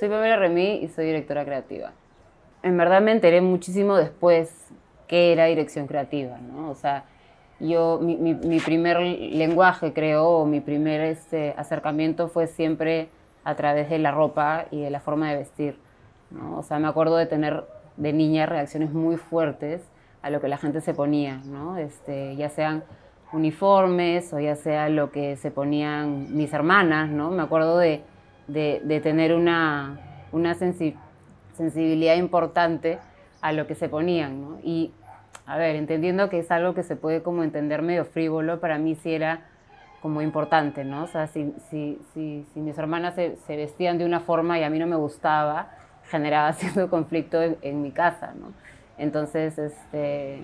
Soy Pamela Remí y soy directora creativa. En verdad me enteré muchísimo después qué era dirección creativa, ¿no? O sea, yo, mi, mi, primer lenguaje, creo, mi primer este, acercamiento fue siempre a través de la ropa y de la forma de vestir, ¿no? O sea, me acuerdo de tener de niña reacciones muy fuertes a lo que la gente se ponía, ¿no? Este, ya sean uniformes o ya sea lo que se ponían mis hermanas, ¿no? Me acuerdo de de, tener una, sensibilidad importante a lo que se ponían. Y, a ver, entendiendo que es algo que se puede como entender medio frívolo, para mí sí era como importante, ¿no? O sea, si, si, mis hermanas se, vestían de una forma y a mí no me gustaba, generaba cierto conflicto en, mi casa, ¿no? Entonces, este,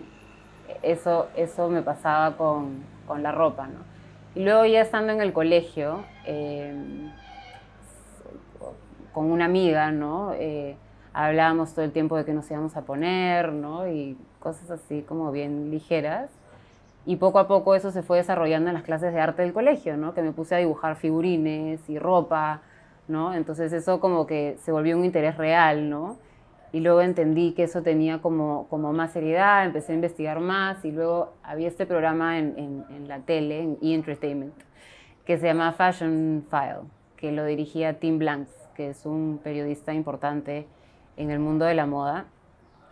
eso, eso me pasaba con, la ropa, ¿no? Y luego ya estando en el colegio, eh, con una amiga, ¿no? Eh, hablábamos todo el tiempo de que nos íbamos a poner, ¿no? Y cosas así como bien ligeras. Y poco a poco eso se fue desarrollando en las clases de arte del colegio, ¿no? Que me puse a dibujar figurines y ropa, ¿no? Entonces eso como que se volvió un interés real, ¿no? Y luego entendí que eso tenía como, como más seriedad, empecé a investigar más y luego había este programa en, en, la tele, en E-Entertainment, que se llama Fashion File, que lo dirigía Tim Blanks que es un periodista importante en el mundo de la moda.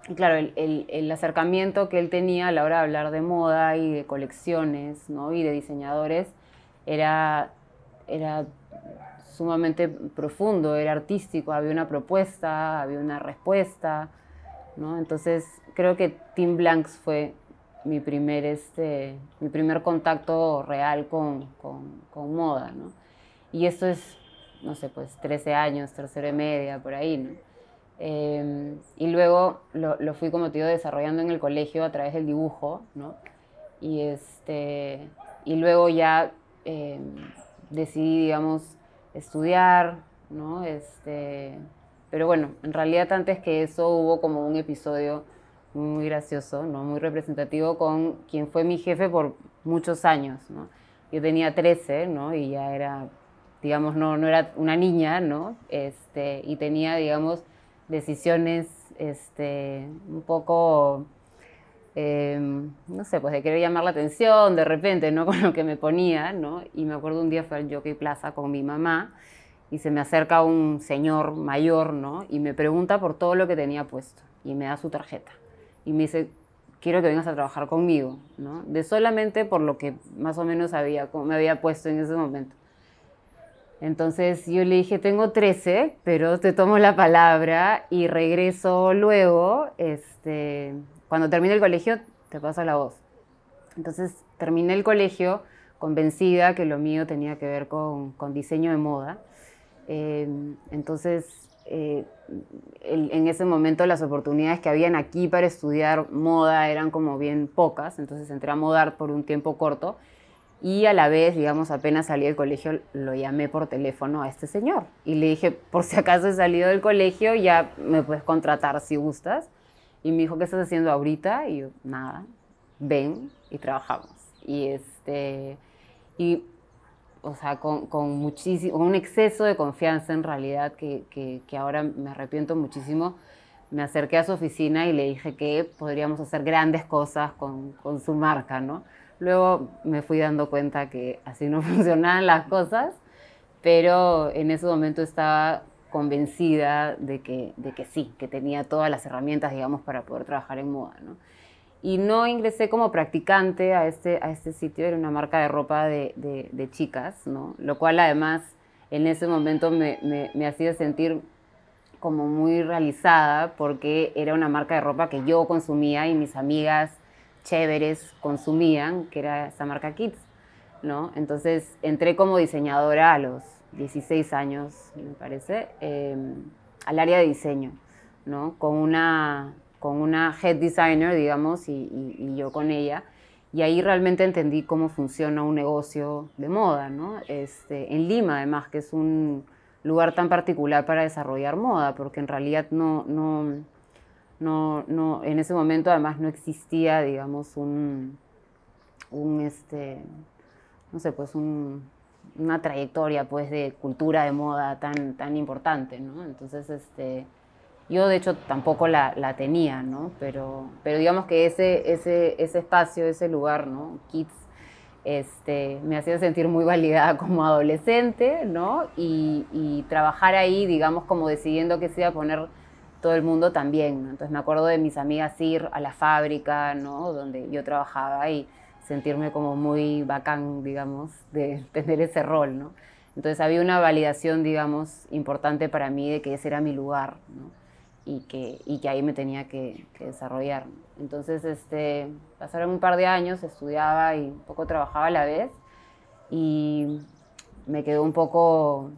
Y claro, el, acercamiento que él tenía a la hora de hablar de moda y de colecciones ¿no? y de diseñadores era, era sumamente profundo, era artístico, había una propuesta, había una respuesta. ¿no? Entonces creo que Tim Blanks fue mi primer, este, mi primer contacto real con, moda. ¿no? Y eso es no sé, pues 13 años, tercero y media, por ahí, ¿no? Em, y luego lo, fui como te digo desarrollando en el colegio a través del dibujo, ¿no? Y, este, y luego ya em, decidí, digamos, estudiar, ¿no? Este, pero bueno, en realidad antes que eso hubo como un episodio muy gracioso, ¿no? Muy representativo con quien fue mi jefe por muchos años, ¿no? Yo tenía 13, ¿no? Y ya era digamos, no, no era una niña, ¿no? Este, y tenía, digamos, decisiones este, un poco, eh, no sé, pues de querer llamar la atención de repente, ¿no? Con lo que me ponía, ¿no? Y me acuerdo un día fue al Jockey Plaza con mi mamá y se me acerca un señor mayor, ¿no? Y me pregunta por todo lo que tenía puesto y me da su tarjeta y me dice, quiero que vengas a trabajar conmigo, ¿no? De solamente por lo que más o menos había, me había puesto en ese momento. Entonces yo le dije, tengo 13, pero te tomo la palabra y regreso luego. Este, cuando termine el colegio, te paso la voz. Entonces terminé el colegio convencida que lo mío tenía que ver con, diseño de moda. Em, entonces, eh, en ese momento las oportunidades que habían aquí para estudiar moda eran como bien pocas. Entonces entré a modar por un tiempo corto y a la vez, digamos, apenas salí del colegio, lo llamé por teléfono a este señor y le dije, por si acaso he salido del colegio, ya me puedes contratar si gustas. Y me dijo, ¿qué estás haciendo ahorita? Y yo, nada, ven y trabajamos. Y este, y, o sea, con, con muchísimo, un exceso de confianza en realidad que, que, que ahora me arrepiento muchísimo me acerqué a su oficina y le dije que podríamos hacer grandes cosas con, con su marca, ¿no? Luego me fui dando cuenta que así no funcionaban las cosas, pero en ese momento estaba convencida de que, de que sí, que tenía todas las herramientas, digamos, para poder trabajar en moda, ¿no? Y no ingresé como practicante a este, a este sitio, era una marca de ropa de, de, chicas, ¿no? Lo cual además en ese momento me, me, me hacía sentir como muy realizada porque era una marca de ropa que yo consumía y mis amigas chéveres consumían, que era esa marca Kids, ¿no? Entonces entré como diseñadora a los 16 años, me parece, em, al área de diseño, ¿no? Con una, con una head designer, digamos, y, yo con ella. Y ahí realmente entendí cómo funciona un negocio de moda, ¿no? Este, en Lima, además, que es un lugar tan particular para desarrollar moda, porque en realidad no, no no, no, en ese momento además no existía, digamos, un, este, no sé, pues una trayectoria pues de cultura de moda tan, tan importante, ¿no? Entonces, este, yo de hecho tampoco la, tenía, ¿no? Pero, pero digamos que ese, ese, espacio, ese lugar, ¿no? Kids, este, me hacía sentir muy validada como adolescente, ¿no? Y, y trabajar ahí, digamos, como decidiendo que se iba a poner todo el mundo también. Entonces me acuerdo de mis amigas ir a la fábrica, ¿no? donde yo trabajaba y sentirme como muy bacán, digamos, de tener ese rol. ¿no? Entonces había una validación, digamos, importante para mí de que ese era mi lugar ¿no? y, que, y que ahí me tenía que, desarrollar. Entonces este, pasaron un par de años, estudiaba y un poco trabajaba a la vez y me quedó un poco,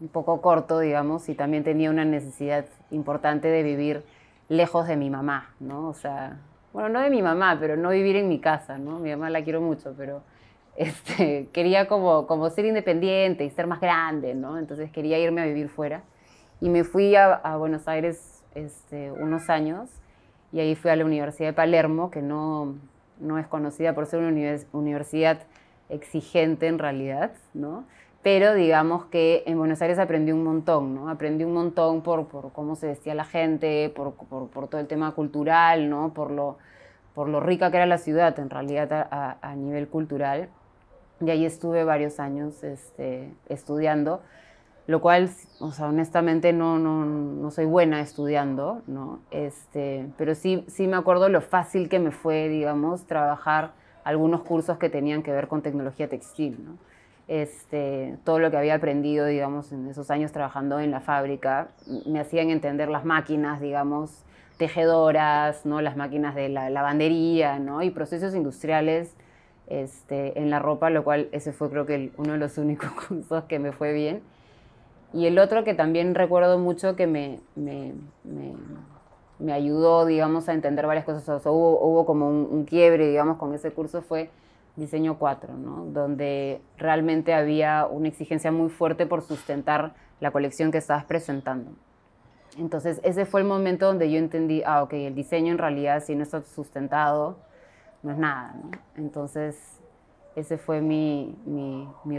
un poco corto, digamos, y también tenía una necesidad importante de vivir lejos de mi mamá, ¿no? O sea, bueno, no de mi mamá, pero no vivir en mi casa, ¿no? Mi mamá la quiero mucho, pero este, quería como, como ser independiente y ser más grande, ¿no? Entonces quería irme a vivir fuera. Y me fui a, Buenos Aires este, unos años y ahí fui a la Universidad de Palermo, que no, no es conocida por ser una universidad exigente en realidad, ¿no? pero digamos que en Buenos Aires aprendí un montón, ¿no? Aprendí un montón por, por cómo se vestía la gente, por, por, todo el tema cultural, ¿no? Por lo, por lo rica que era la ciudad, en realidad, a, a nivel cultural. Y ahí estuve varios años este, estudiando, lo cual, o sea, honestamente no, no, no, soy buena estudiando, ¿no? Este, pero sí, sí me acuerdo lo fácil que me fue, digamos, trabajar algunos cursos que tenían que ver con tecnología textil, ¿no? este, todo lo que había aprendido, digamos, en esos años trabajando en la fábrica, me hacían entender las máquinas, digamos, tejedoras, ¿no? las máquinas de la lavandería, ¿no? y procesos industriales este, en la ropa, lo cual ese fue creo que uno de los únicos cursos que me fue bien. Y el otro que también recuerdo mucho que me, me, me, ayudó, digamos, a entender varias cosas, o hubo, hubo, como un, un quiebre, digamos, con ese curso fue diseño 4, ¿no? donde realmente había una exigencia muy fuerte por sustentar la colección que estabas presentando. Entonces, ese fue el momento donde yo entendí, ah, ok, el diseño en realidad si no está sustentado, no es nada, Entonces, ese fue mi,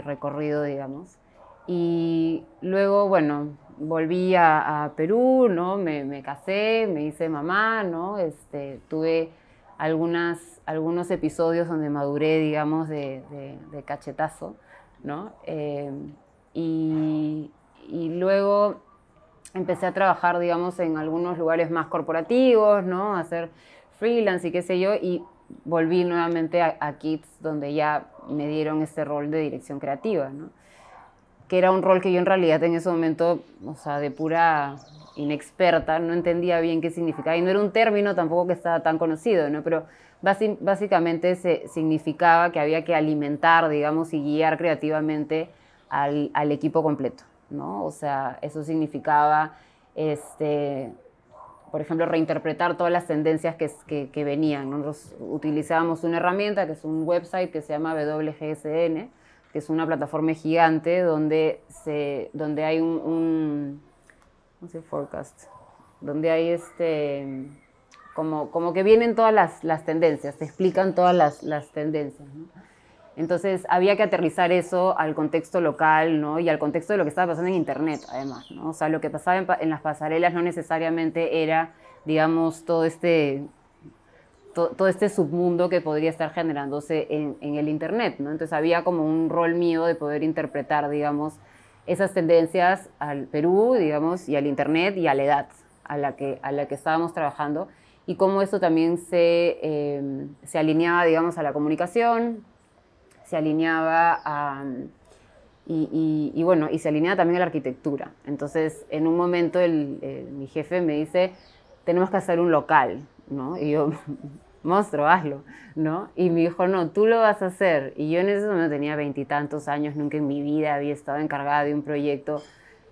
recorrido, digamos. Y luego, bueno, volví a, Perú, ¿no? Me, casé, me hice mamá, ¿no? Este, tuve algunas, algunos episodios donde maduré, digamos, de, cachetazo, ¿no? Eh, y, luego empecé a trabajar, digamos, en algunos lugares más corporativos, ¿no? hacer freelance y qué sé yo, y volví nuevamente a, Kids, donde ya me dieron este rol de dirección creativa, ¿no? que era un rol que yo en realidad en ese momento, o sea, de pura inexperta, no entendía bien qué significaba, y no era un término tampoco que estaba tan conocido, Pero básicamente se significaba que había que alimentar, digamos, y guiar creativamente al, equipo completo, ¿no? O sea, eso significaba, este, por ejemplo, reinterpretar todas las tendencias que, venían. Nosotros utilizábamos una herramienta que es un website que se llama WGSN, que es una plataforma gigante donde, se, donde hay un forecast, donde hay este, como, como que vienen todas las, tendencias, te explican todas las, tendencias. Entonces había que aterrizar eso al contexto local, ¿no? Y al contexto de lo que estaba pasando en Internet, además, ¿no? O sea, lo que pasaba en, las pasarelas no necesariamente era, digamos, todo este, todo este submundo que podría estar generándose en, en, el Internet, ¿no? Entonces había como un rol mío de poder interpretar, digamos, esas tendencias al Perú, digamos, y al Internet y a la edad a la que, a la que estábamos trabajando y cómo eso también se, em, se alineaba, digamos, a la comunicación, se alineaba a... Y, bueno, y se alineaba también a la arquitectura. Entonces, en un momento eh, mi jefe me dice, tenemos que hacer un local, ¿no? Y monstruo, hazlo, ¿no? Y me dijo, no, tú lo vas a hacer. Y yo en ese momento tenía veintitantos años, nunca en mi vida había estado encargada de un proyecto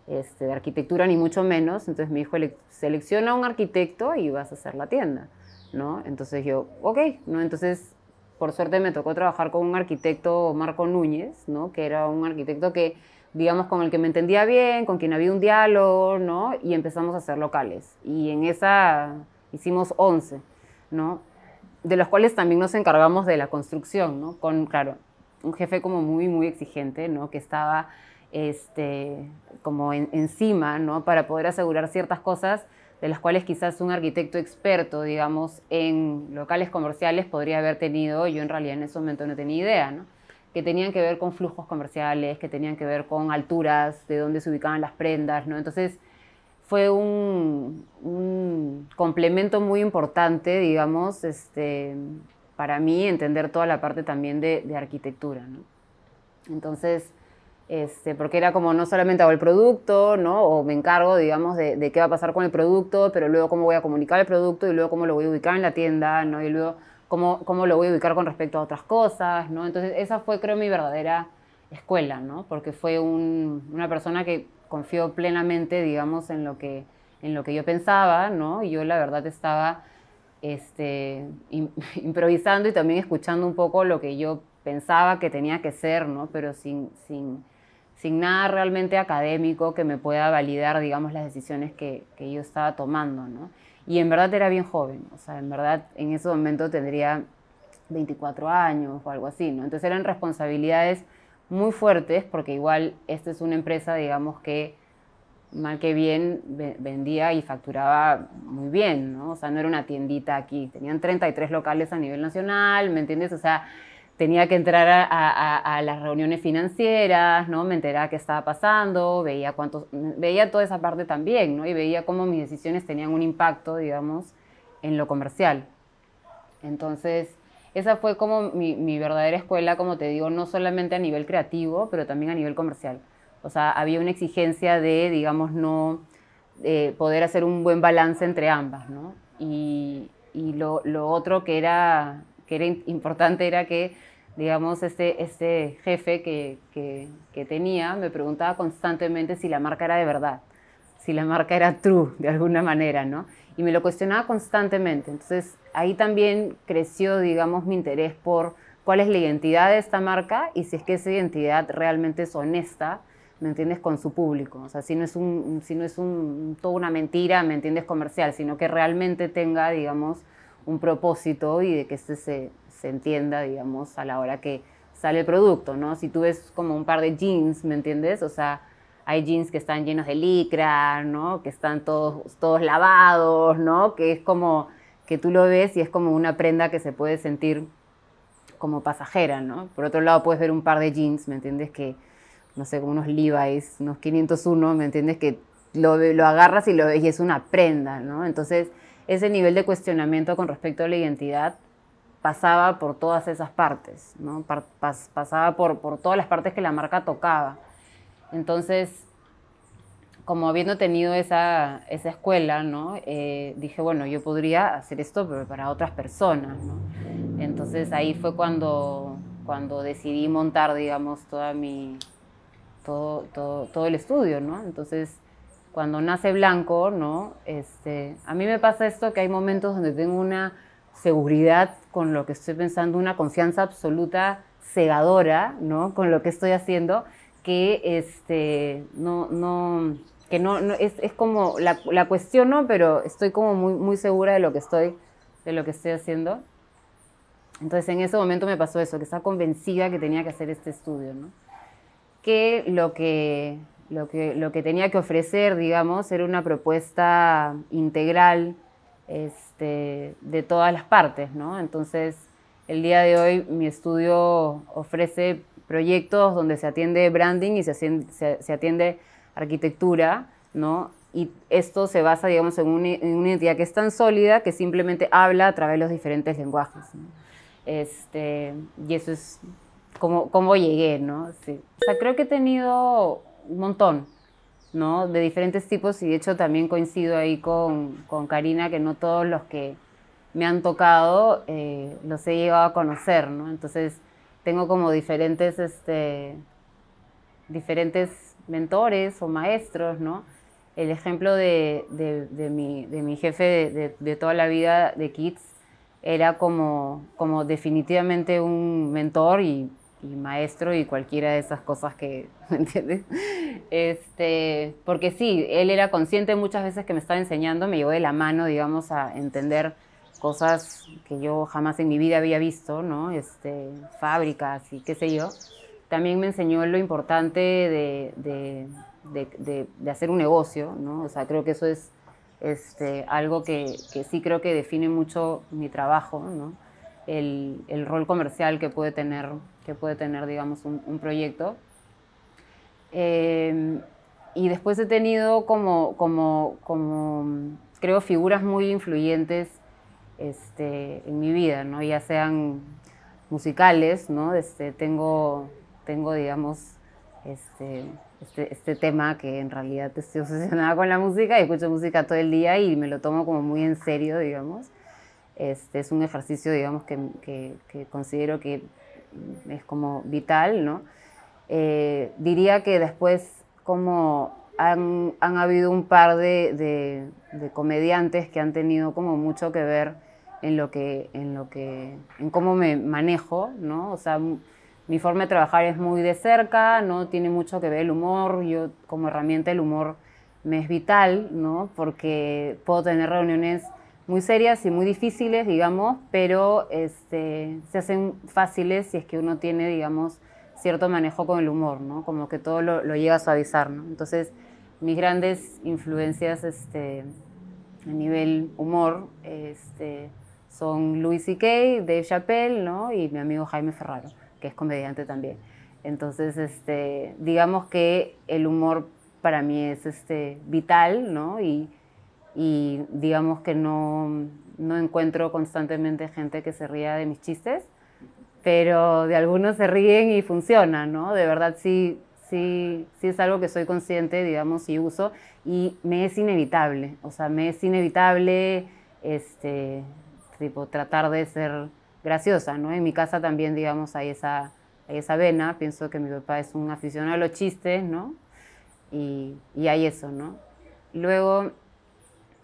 este, de arquitectura, ni mucho menos. Entonces me dijo, selecciona un arquitecto y vas a hacer la tienda, ¿no? Entonces yo, ok, ¿no? Entonces, por suerte me tocó trabajar con un arquitecto, Marco Núñez, ¿no? Que era un arquitecto que digamos, con el que me entendía bien, con quien había un diálogo, ¿no? Y empezamos a hacer locales. Y en esa hicimos 11, ¿no? de los cuales también nos encargamos de la construcción, ¿no? Con, claro, un jefe como muy, muy exigente, ¿no? Que estaba este, como encima, ¿no? Para poder asegurar ciertas cosas de las cuales quizás un arquitecto experto, digamos, en locales comerciales podría haber tenido, yo en realidad en ese momento no tenía idea, que tenían que ver con flujos comerciales, que tenían que ver con alturas, de dónde se ubicaban las prendas, ¿no? Entonces, fue un, complemento muy importante, digamos, este, para mí entender toda la parte también de, arquitectura. Entonces, este, porque era como no solamente hago el producto, ¿no? O me encargo, digamos, de, de, qué va a pasar con el producto, pero luego cómo voy a comunicar el producto y luego cómo lo voy a ubicar en la tienda, ¿no? Y luego cómo, cómo lo voy a ubicar con respecto a otras cosas, ¿no? Entonces, esa fue, creo, mi verdadera escuela, Porque fue una persona que confío plenamente, digamos, en lo que, en lo que yo pensaba, ¿no? Y yo la verdad estaba este, improvisando y también escuchando un poco lo que yo pensaba que tenía que ser, ¿no? Pero sin, sin, nada realmente académico que me pueda validar, digamos, las decisiones que, yo estaba tomando, ¿no? Y en verdad era bien joven, o sea, en verdad en ese momento tendría 24 años o algo así, ¿no? Entonces eran responsabilidades muy fuertes, porque igual esta es una empresa, digamos, que mal que bien vendía y facturaba muy bien, ¿no? O sea, no era una tiendita aquí, tenían 33 locales a nivel nacional, ¿me entiendes? O sea, tenía que entrar a, a las reuniones financieras, ¿no? Me enteraba qué estaba pasando, veía cuántos, veía toda esa parte también, ¿no? Y veía cómo mis decisiones tenían un impacto, digamos, en lo comercial. Entonces, esa fue como mi, verdadera escuela, como te digo, no solamente a nivel creativo, pero también a nivel comercial. O sea, había una exigencia de, digamos, no eh, poder hacer un buen balance entre ambas, ¿no? Y, y lo, lo, otro que era, que era importante era que, digamos, este, este jefe que, que tenía me preguntaba constantemente si la marca era de verdad si la marca era true de alguna manera, ¿no? Y me lo cuestionaba constantemente. Entonces ahí también creció, digamos, mi interés por cuál es la identidad de esta marca y si es que esa identidad realmente es honesta, ¿me entiendes?, con su público. O sea, si no es, un, si no es un, una mentira, ¿me entiendes?, comercial, sino que realmente tenga, digamos, un propósito y de que este se, se entienda, digamos, a la hora que sale el producto, ¿no? Si tú ves como un par de jeans, ¿me entiendes? O sea, hay jeans que están llenos de licra, ¿no? Que están todos, todos lavados, ¿no? Que es como que tú lo ves y es como una prenda que se puede sentir como pasajera, ¿no? Por otro lado puedes ver un par de jeans, ¿me entiendes? Que, no sé, como unos Levi's, unos 501, ¿me entiendes? Que lo, lo agarras y, lo, y es una prenda, ¿no? Entonces, ese nivel de cuestionamiento con respecto a la identidad pasaba por todas esas partes, pasaba por, por todas las partes que la marca tocaba. Entonces, como habiendo tenido esa, esa escuela, ¿no? Eh, dije, bueno, yo podría hacer esto, para otras personas. Entonces ahí fue cuando, cuando decidí montar, digamos, toda mi, todo, todo, todo el estudio. ¿no? Entonces, cuando nace Blanco, ¿no? este, a mí me pasa esto que hay momentos donde tengo una seguridad con lo que estoy pensando, una confianza absoluta cegadora ¿no? con lo que estoy haciendo que este, no, no, que no, es, como, la, la no pero estoy como muy, muy segura de lo que estoy, de lo que estoy haciendo. Entonces en ese momento me pasó eso, que estaba convencida que tenía que hacer este estudio, ¿no? Que lo que, lo que, lo que tenía que ofrecer, digamos, era una propuesta integral este, de todas las partes, ¿no? Entonces el día de hoy mi estudio ofrece proyectos donde se atiende branding y se atiende, se, atiende arquitectura, ¿no? Y esto se basa, digamos, en una, en identidad que es tan sólida que simplemente habla a través de los diferentes lenguajes. ¿no? Este, y eso es como, como llegué, ¿no? O sea, creo que he tenido un montón, ¿no? De diferentes tipos y de hecho también coincido ahí con, con Karina que no todos los que me han tocado eh, los he llegado a conocer, ¿no? Entonces, tengo como diferentes, este, diferentes mentores o maestros, ¿no? El ejemplo de, de, mi, de mi, jefe de, toda la vida de Kids era como, como definitivamente un mentor y, maestro y cualquiera de esas cosas que, ¿me entiendes? Este, porque sí, él era consciente muchas veces que me estaba enseñando, me llevó de la mano, digamos, a entender cosas que yo jamás en mi vida había visto, ¿no? Este, fábricas y qué sé yo. También me enseñó lo importante de, de, de, hacer un negocio, ¿no? O sea, creo que eso es este, algo que, que, sí creo que define mucho mi trabajo, ¿no? el, el, rol comercial que puede tener, que puede tener digamos, un, un proyecto. Eh, y después he tenido como, como, como, creo, figuras muy influyentes este, en mi vida, ¿no? ya sean musicales, ¿no? Este, tengo, tengo, digamos, este, este, este tema que en realidad estoy obsesionada con la música y escucho música todo el día y me lo tomo como muy en serio, digamos. Este, es un ejercicio, digamos, que, que, considero que es como vital, ¿no? Eh, diría que después como han, han habido un par de, de, de comediantes que han tenido como mucho que ver en lo que, en lo que, en cómo me manejo, ¿no? O sea, mi forma de trabajar es muy de cerca, no tiene mucho que ver el humor, yo como herramienta el humor me es vital, ¿no? Porque puedo tener reuniones muy serias y muy difíciles, digamos, pero este, se hacen fáciles si es que uno tiene, digamos, cierto manejo con el humor, ¿no? Como que todo lo, lo llega a suavizar, ¿no? Entonces, mis grandes influencias este, a nivel humor este, son y Kay, Dave Chappelle, Y mi amigo Jaime Ferraro, que es comediante también. Entonces, este, digamos que el humor para mí es este, vital, Y, digamos que no, encuentro constantemente gente que se ría de mis chistes, pero de algunos se ríen y funciona, ¿no? De verdad sí, sí, sí es algo que soy consciente, digamos, y uso, y me es inevitable, o sea, me es inevitable este, tipo, tratar de ser graciosa, ¿no? En mi casa también, digamos, hay esa, esa vena, pienso que mi papá es un aficionado a los chistes, ¿no? Y, y hay eso, ¿no? Luego,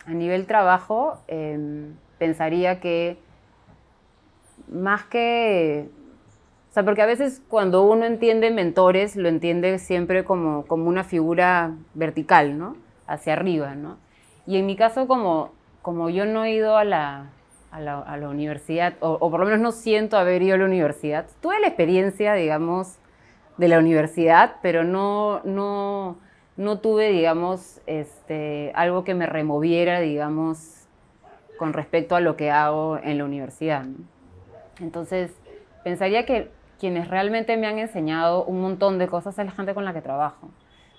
a nivel trabajo, em, pensaría que más que... O sea, porque a veces cuando uno entiende mentores, lo entiende siempre como, como una figura vertical, ¿no? Hacia arriba, ¿no? Y en mi caso, como, como yo no he ido a la, a la, universidad, o, por lo menos no siento haber ido a la universidad. Tuve la experiencia, digamos, de la universidad, pero no, no, no tuve, digamos, este, algo que me removiera, digamos, con respecto a lo que hago en la universidad. Entonces, pensaría que quienes realmente me han enseñado un montón de cosas es la gente con la que trabajo,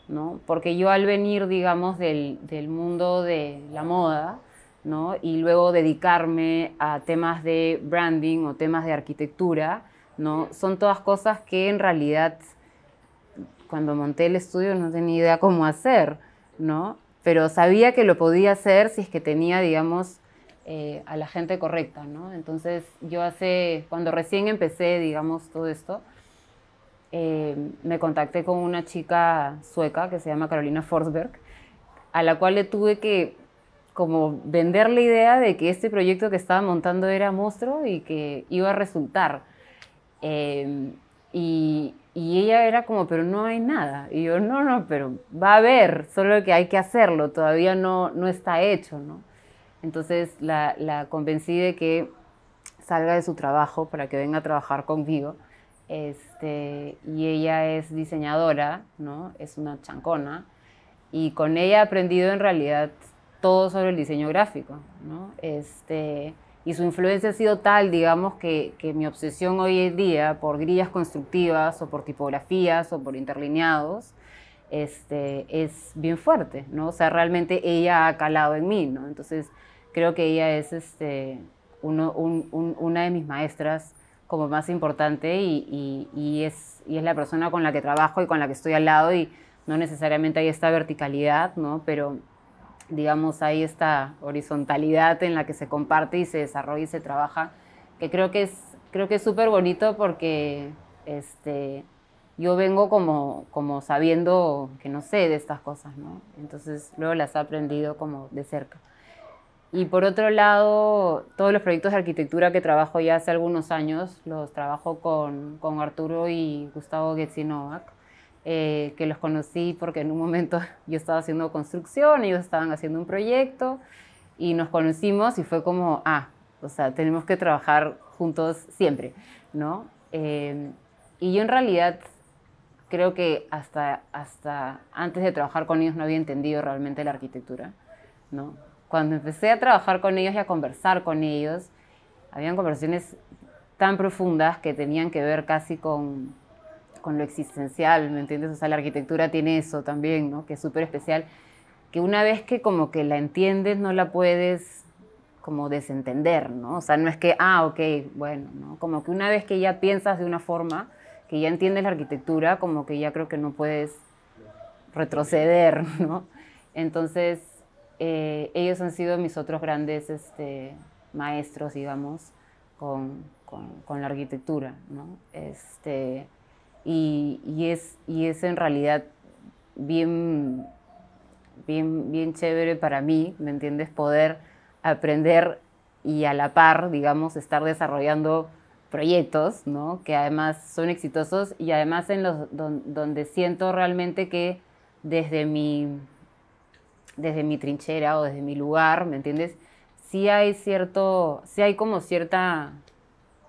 ¿no? Porque yo al venir, digamos, del mundo de la moda, y luego dedicarme a temas de branding o temas de arquitectura. ¿no? Son todas cosas que en realidad cuando monté el estudio no tenía idea cómo hacer, ¿no? pero sabía que lo podía hacer si es que tenía, digamos, eh, a la gente correcta, ¿no? Entonces yo hace, cuando recién empecé, digamos, todo esto, eh, me contacté con una chica sueca que se llama Carolina Forsberg, a la cual le tuve que como vender la idea de que este proyecto que estaba montando era monstruo y que iba a resultar. Em, y, y, ella era como, pero no hay nada. Y yo, no, no, pero va a haber, solo que hay que hacerlo, todavía no, no está hecho, ¿no? Entonces la, la convencí de que salga de su trabajo para que venga a trabajar conmigo. Este, y ella es diseñadora, ¿no? Es una chancona. Y con ella he aprendido en realidad todo sobre el diseño gráfico. Este, y su influencia ha sido tal, digamos, que, mi obsesión hoy en día por grillas constructivas o por tipografías o por interlineados este, es bien fuerte, ¿no? O sea, realmente ella ha calado en mí, ¿no? Entonces, creo que ella es este, una de mis maestras como más importante y, es, es la persona con la que trabajo y con la que estoy al lado y no necesariamente hay esta verticalidad, ¿no? Pero digamos, hay esta horizontalidad en la que se comparte y se desarrolla y se trabaja, que creo que es creo que es súper bonito porque este, yo vengo como, como sabiendo que no sé de estas cosas, ¿no? Entonces luego las he aprendido como de cerca. Y por otro lado, todos los proyectos de arquitectura que trabajo ya hace algunos años, los trabajo con, con Arturo y Gustavo Getzinovac, eh, que los conocí porque en un momento yo estaba haciendo construcción, ellos estaban haciendo un proyecto y nos conocimos y fue como, ah, o sea, tenemos que trabajar juntos siempre, ¿no? Em, y yo en realidad creo que hasta, hasta antes de trabajar con ellos no había entendido realmente la arquitectura, ¿no? Cuando empecé a trabajar con ellos y a conversar con ellos, habían conversaciones tan profundas que tenían que ver casi con, con lo existencial, ¿me entiendes? O sea, la arquitectura tiene eso también, ¿no? Que es súper especial, que una vez que como que la entiendes no la puedes como desentender, ¿no? O sea, no es que, ah, ok, bueno, ¿no? Como que una vez que ya piensas de una forma, que ya entiendes la arquitectura, como que ya creo que no puedes retroceder, ¿no? Entonces, eh, ellos han sido mis otros grandes este, maestros, digamos, con, con, con, la arquitectura, ¿no? Este, y, es, y es en realidad bien, bien, bien chévere para mí, ¿me entiendes? Poder aprender y a la par, digamos, estar desarrollando proyectos, ¿no? Que además son exitosos y además en los donde siento realmente que desde mi desde mi trinchera o desde mi lugar, ¿me entiendes? Sí hay cierto, sí hay como cierta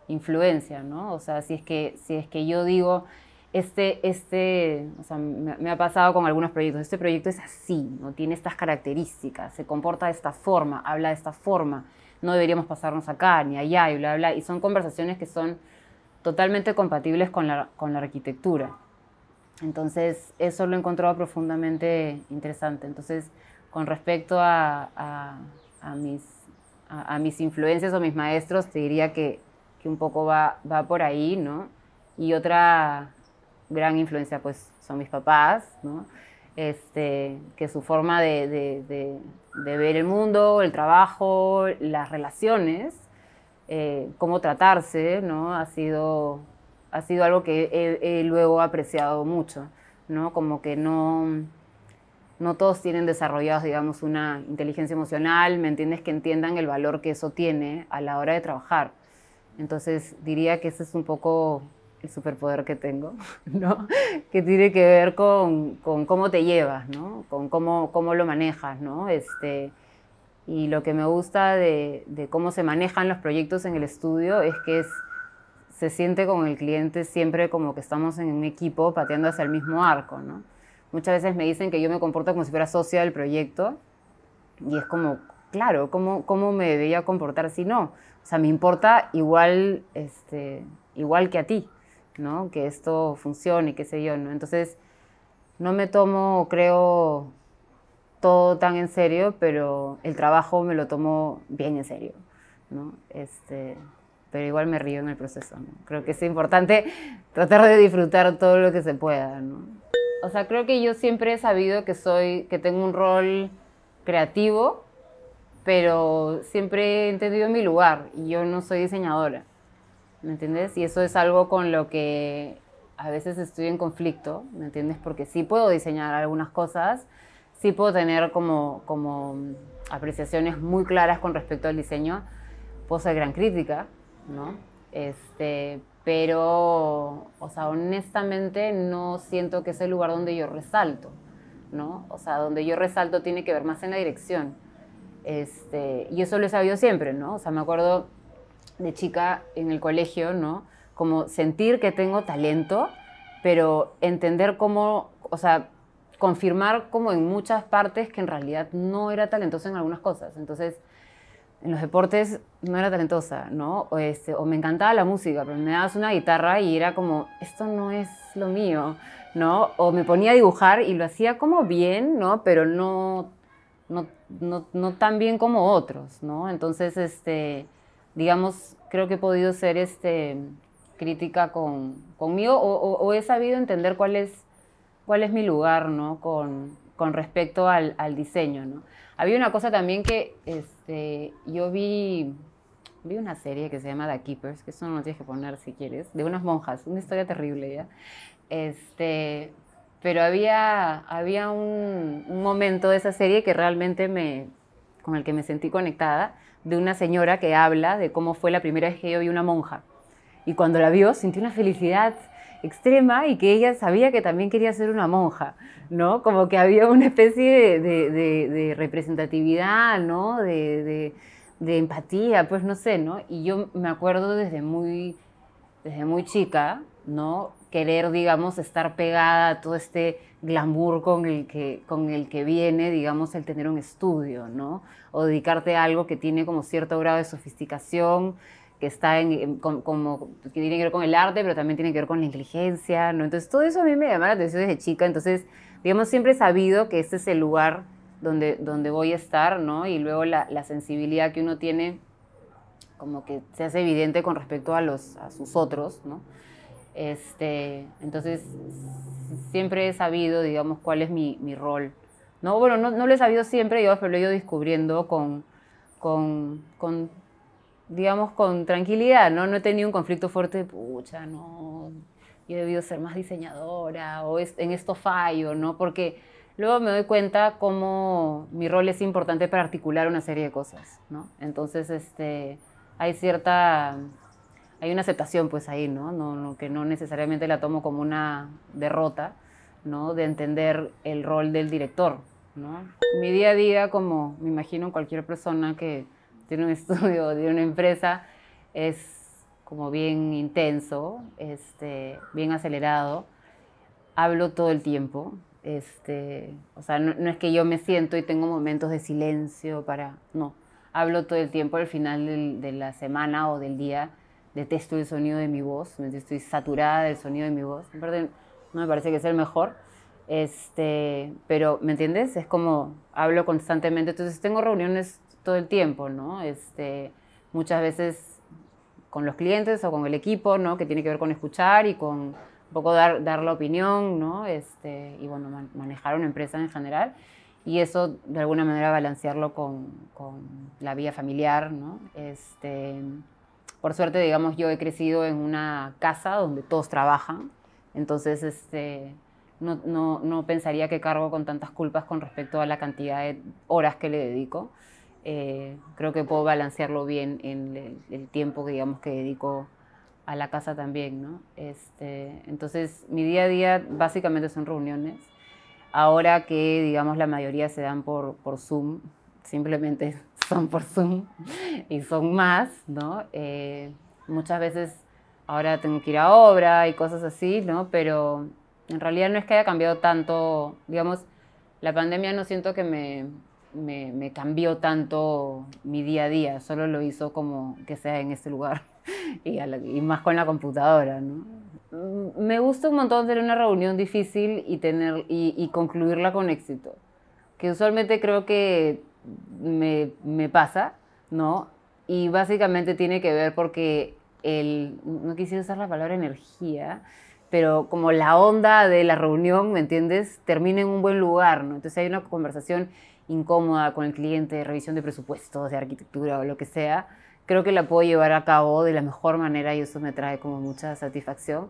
influencia, ¿no? O sea, si es que si es que yo digo, este, este, o sea, me, ha pasado con algunos proyectos, este proyecto es así, ¿no? tiene estas características, se comporta de esta forma, habla de esta forma, no deberíamos pasarnos acá ni allá y bla, bla, y son conversaciones que son totalmente compatibles con la, con la arquitectura. Entonces, eso lo he encontrado profundamente interesante. Entonces, con respecto a, a, mis, a, mis influencias o mis maestros, te diría que, que un poco va, va por ahí, ¿no? Y otra gran influencia pues son mis papás, Este, que su forma de, ver el mundo, el trabajo, las relaciones, eh, cómo tratarse, ¿no? Ha sido, ha sido algo que he, he luego apreciado mucho, ¿no? Como que no, no todos tienen desarrollados, digamos, una inteligencia emocional, ¿me entiendes? Que entiendan el valor que eso tiene a la hora de trabajar. Entonces diría que ese es un poco el superpoder que tengo, ¿no? que tiene que ver con, con cómo te llevas, ¿no? con cómo, cómo lo manejas. ¿no? Este, y lo que me gusta de, de, cómo se manejan los proyectos en el estudio es que es, se siente con el cliente siempre como que estamos en un equipo pateando hacia el mismo arco. ¿no? Muchas veces me dicen que yo me comporto como si fuera socia del proyecto y es como, claro, ¿cómo, cómo me debería comportar si no? O sea, me importa igual, este, igual que a ti. Que esto funcione, qué sé yo, Entonces, no me tomo, creo, todo tan en serio, pero el trabajo me lo tomo bien en serio, este, pero igual me río en el proceso, Creo que es importante tratar de disfrutar todo lo que se pueda, O sea, creo que yo siempre he sabido que soy, que tengo un rol creativo, pero siempre he entendido mi lugar y yo no soy diseñadora. ¿me entiendes? Y eso es algo con lo que a veces estoy en conflicto, ¿me entiendes? Porque sí puedo diseñar algunas cosas, sí puedo tener como, como apreciaciones muy claras con respecto al diseño, puedo ser gran crítica, ¿no? Este, pero, o sea, honestamente no siento que es el lugar donde yo resalto, ¿no? O sea, donde yo resalto tiene que ver más en la dirección. Este, y eso lo he sabido siempre, ¿no? O sea, me acuerdo de chica en el colegio, ¿no? Como sentir que tengo talento, pero entender cómo, o sea, confirmar como en muchas partes que en realidad no era talentosa en algunas cosas. Entonces, en los deportes no era talentosa, ¿no? Este, o, me encantaba la música, pero me dabas una guitarra y era como, esto no es lo mío, ¿no? O me ponía a dibujar y lo hacía como bien, ¿no? Pero no, no, no, no tan bien como otros, ¿no? Entonces, este, digamos, creo que he podido ser este, crítica con, conmigo o, he sabido entender cuál es, cuál es mi lugar ¿no? con, con respecto al, diseño. ¿no? Había una cosa también que este, yo vi, vi una serie que se llama The Keepers, que eso no lo tienes que poner si quieres, de unas monjas, una historia terrible ya. Este, pero había, había un, un momento de esa serie que realmente me, con el que me sentí conectada de una señora que habla de cómo fue la primera vez que yo vi una monja. Y cuando la vio, sintió una felicidad extrema y que ella sabía que también quería ser una monja, ¿no? Como que había una especie de, representatividad, ¿no? De, empatía, pues no sé, ¿no? Y yo me acuerdo desde muy, desde muy chica, ¿no? Querer, digamos, estar pegada a todo este glamour con el que, con el que viene, digamos, el tener un estudio, ¿no? o dedicarte a algo que tiene como cierto grado de sofisticación, que está en, como, que tiene que ver con el arte, pero también tiene que ver con la inteligencia, ¿no? Entonces todo eso a mí me llama la atención desde chica, entonces, digamos, siempre he sabido que este es el lugar donde, donde voy a estar, ¿no? Y luego la, la sensibilidad que uno tiene como que se hace evidente con respecto a, los, a sus otros, ¿no? Este, entonces, siempre he sabido, digamos, cuál es mi, mi rol. ¿no? Bueno, no, no lo he sabido siempre, yo, pero lo he ido descubriendo con, digamos, con tranquilidad, ¿no? No he tenido un conflicto fuerte, pucha, no, yo he debido ser más diseñadora o en esto fallo, ¿no? Porque luego me doy cuenta cómo mi rol es importante para articular una serie de cosas, Entonces, este, hay cierta... Hay una aceptación pues ahí, ¿no? no, no que no necesariamente la tomo como una derrota, ¿no? de entender el rol del director. ¿no? Mi día a día, como me imagino cualquier persona que tiene un estudio, de una empresa, es como bien intenso, este, bien acelerado. Hablo todo el tiempo. Este, o sea, no, es que yo me siento y tengo momentos de silencio para... No, hablo todo el tiempo al final de la semana o del día. Detesto el sonido de mi voz, estoy saturada del sonido de mi voz no me parece que es el mejor. Este, pero, ¿me entiendes? Es como hablo constantemente, entonces tengo reuniones todo el tiempo, ¿no? Este, muchas veces con los clientes o con el equipo, ¿no? Que tiene que ver con escuchar y con un poco dar, dar la opinión, este, y bueno, manejar una empresa en general. Y eso de alguna manera balancearlo con, la vida familiar, este, por suerte, digamos, yo he crecido en una casa donde todos trabajan. Entonces, este, no, no, no, pensaría que cargo con tantas culpas con respecto a la cantidad de horas que le dedico. Eh, creo que puedo balancearlo bien en el, tiempo que digamos que dedico a la casa también, ¿no? Este, entonces, mi día a día básicamente son reuniones. Ahora que, digamos, la mayoría se dan por, por Zoom, simplemente son por Zoom y son más, ¿no? Eh, muchas veces ahora tengo que ir a obra y cosas así, ¿no? Pero en realidad no es que haya cambiado tanto, digamos, la pandemia no siento que me, me, cambió tanto mi día a día, solo lo hizo como que sea en este lugar y, más con la computadora, ¿no? Mm, me gusta un montón tener una reunión difícil y, tener, y, y concluirla con éxito, que usualmente creo que me, me pasa, ¿no? Y básicamente tiene que ver porque no quisiera usar la palabra energía, pero como la onda de la reunión, ¿me entiendes? Termina en un buen lugar, ¿no? Entonces hay una conversación incómoda con el cliente de revisión de presupuestos, de arquitectura o lo que sea. Creo que la puedo llevar a cabo de la mejor manera y eso me trae como mucha satisfacción.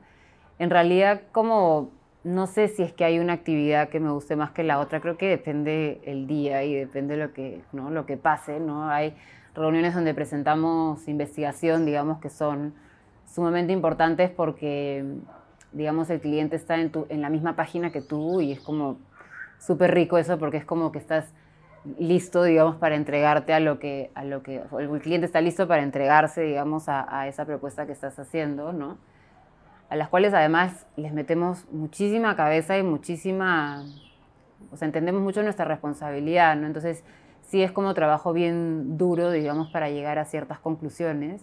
En realidad, como no sé si es que hay una actividad que me guste más que la otra, creo que depende el día y depende lo que, ¿no? lo que pase, ¿no? Hay reuniones donde presentamos investigación, digamos, que son sumamente importantes porque, digamos, el cliente está en, tu, en la misma página que tú y es como súper rico eso porque es como que estás listo, digamos, para entregarte a lo que, a lo que el cliente está listo para entregarse, digamos, a, a, esa propuesta que estás haciendo, ¿no? A las cuales además les metemos muchísima cabeza y muchísima, o sea, entendemos mucho nuestra responsabilidad, ¿no? Entonces, sí es como trabajo bien duro, digamos, para llegar a ciertas conclusiones